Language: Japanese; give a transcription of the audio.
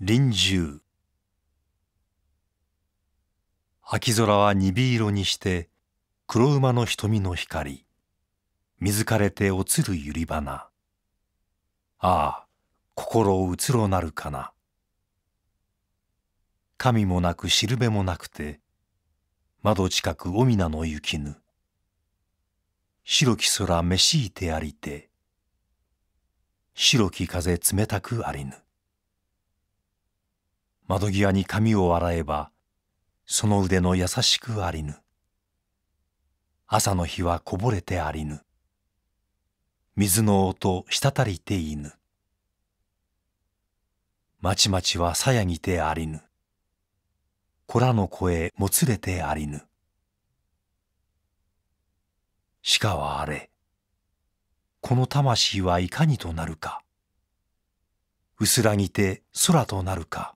臨終秋空は鈍色にして黒馬の瞳の光水かれて落ちる百り花ああ心をうつろなるかな神もなくしるべもなくて窓近くおみなの雪ぬ白き空めしいてありて白き風冷たくありぬ窓際に髪を洗えば、その腕の優しくありぬ。朝の日はこぼれてありぬ。水の音滴りていぬ。まちまちはさやぎてありぬ。子らの声もつれてありぬ。しかはあれ、この魂はいかにとなるか。薄らぎて空となるか。